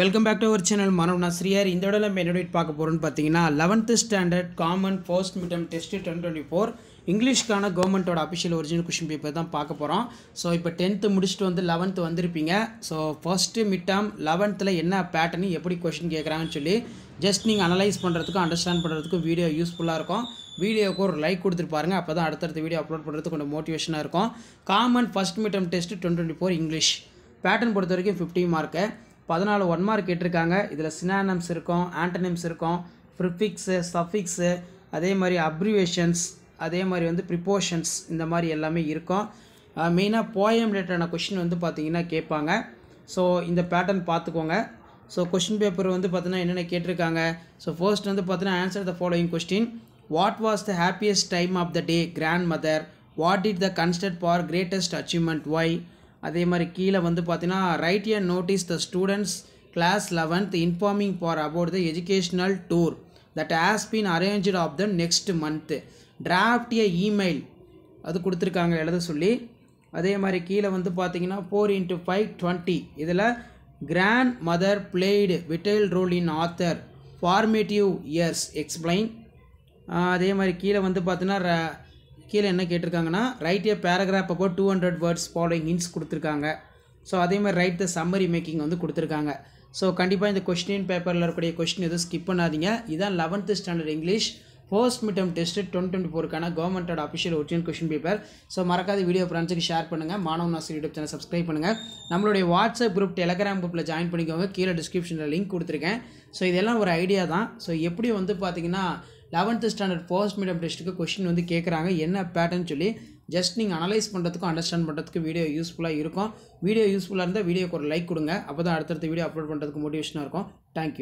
welcome back to our channel மனோ நஸ்ரியார் இந்த விட நம்ம என்ன பார்க்க போகிறோம்னு பார்த்தீங்கன்னா eleventh standard common first midterm test ten twenty four இங்கிலீஷ்க்கான கவர்மெண்ட்டோட அஃபிஷியல் ஒரிஜினல் கொஷின் பேப்பர் தான் பார்க்க போகிறோம் ஸோ இப்போ டென்த்து முடிச்சுட்டு வந்து லெவன்த்து வந்திருப்பீங்க ஸோ ஃபஸ்ட்டு மிட்டம் லெவன்த்தில் என்ன பேட்டர்னு எப்படி கொஷின் கேட்குறாங்கன்னு சொல்லி ஜஸ்ட் நீங்கள் அனலைஸ் பண்ணுறதுக்கும் அண்டர்ஸ்டாண்ட் பண்ணுறதுக்கும் வீடியோ யூஸ்ஃபுல்லாக இருக்கும் வீடியோவுக்கு ஒரு லைக் கொடுத்துட்டு அப்போ தான் அடுத்தடுத்த வீடியோ அப்லோட் பண்ணுறதுக்கு கொஞ்சம் மோட்டிவேஷனாக இருக்கும் common first midterm test twenty twenty four English pattern பொறுத்த வரைக்கும் ஃபிஃப்டி மார்க்கு பதினாலு ஒன் மார்க் கேட்டிருக்காங்க இதில் சினானம்ஸ் இருக்கும் ஆண்டனிம்ஸ் இருக்கும் ப்ரிஃபிக்ஸு சஃபிக்ஸு அதே மாதிரி அப்ரிவேஷன்ஸ் அதே மாதிரி வந்து ப்ரிப்போஷன்ஸ் இந்த மாதிரி எல்லாமே இருக்கும் மெயினாக போயம் ரிலேட்டடான கொஷின் வந்து பார்த்திங்கன்னா கேட்பாங்க ஸோ இந்த பேட்டர்ன் பார்த்துக்கோங்க ஸோ கொஷின் பேப்பர் வந்து பார்த்தீங்கன்னா என்னென்ன கேட்டிருக்காங்க ஸோ ஃபர்ஸ்ட் வந்து பார்த்தீங்கன்னா answer the following question what was the happiest time of the day grand mother what it the considered for greatest achievement why அதே மாதிரி கீழே வந்து பார்த்தீங்கன்னா write a notice the students class eleventh informing for about the educational tour that has been arrange of the next month draft an email அது கொடுத்துருக்காங்க எழுத சொல்லி அதே மாதிரி கீழே வந்து பார்த்தீங்கன்னா ஃபோர் இன்ட்டு ஃபைவ் டுவெண்ட்டி இதில் grand mother played vital role in their formative years explain அதே மாதிரி கீழே வந்து பார்த்தீங்கன்னா கீழே என்ன கேட்டிருக்காங்கன்னா ரைட் ஏ பேராகிராஃப் அப்போ two hundred words following hints கொடுத்துருக்காங்க ஸோ அதே மாதிரி ரைட் த சம்மரி மேக்கிங் வந்து கொடுத்துருக்காங்க ஸோ கண்டிப்பாக இந்த கொஸ்டின் பேப்பரில் இருக்கக்கூடிய கொஸ்டின் எதுவும் ஸ்கிப் பண்ணாதீங்க இதான் eleventh standard English post midterm test twenty twenty ஃபோருக்கான கவர்மெண்டோட official original question paper so மறக்காத வீடியோ ஃப்ரெண்ட்ஸுக்கு ஷேர் பண்ணுங்கள் மாணவ நாசர் யூடியூப் சேனல் சப்ஸ்கிரைப் பண்ணுங்கள் நம்மளுடைய வாட்ஸ்அப் குரூப் டெலகிராம் குரூப்பில் ஜாயின் பண்ணிக்கோங்க கீழே டிஸ்கிரிப்ஷனில் லிங்க் கொடுத்துருக்கேன் ஸோ இதெல்லாம் ஒரு ஐடியா தான் ஸோ எப்படி வந்து பார்த்திங்கன்னா லெவன்த்து ஸ்டாண்டர்ட் ஃபர்ஸ்ட் மீடியம் டெஸ்ட்டுக்கு கொஷின் வந்து கேட்குறாங்க என்ன பேட்டர்ன் சொல்லி ஜஸ்ட் நீங்கள் அனலைஸ் பண்ணுறதுக்கும் அண்டர்ஸ்டாண்ட் பண்ணுறதுக்கு வீடியோ யூஸ்ஃபுல்லாக இருக்கும் வீடியோ யூஸ்ஃபுல்லாக இருந்தால் வீடியோக்கு ஒரு லைக் கொடுங்க அப்போ தான் அடுத்தடுத்த வீடியோ அப்லோட் பண்ணுறதுக்கு மோட்டிவேஷனாக இருக்கும் தேங்க்யூ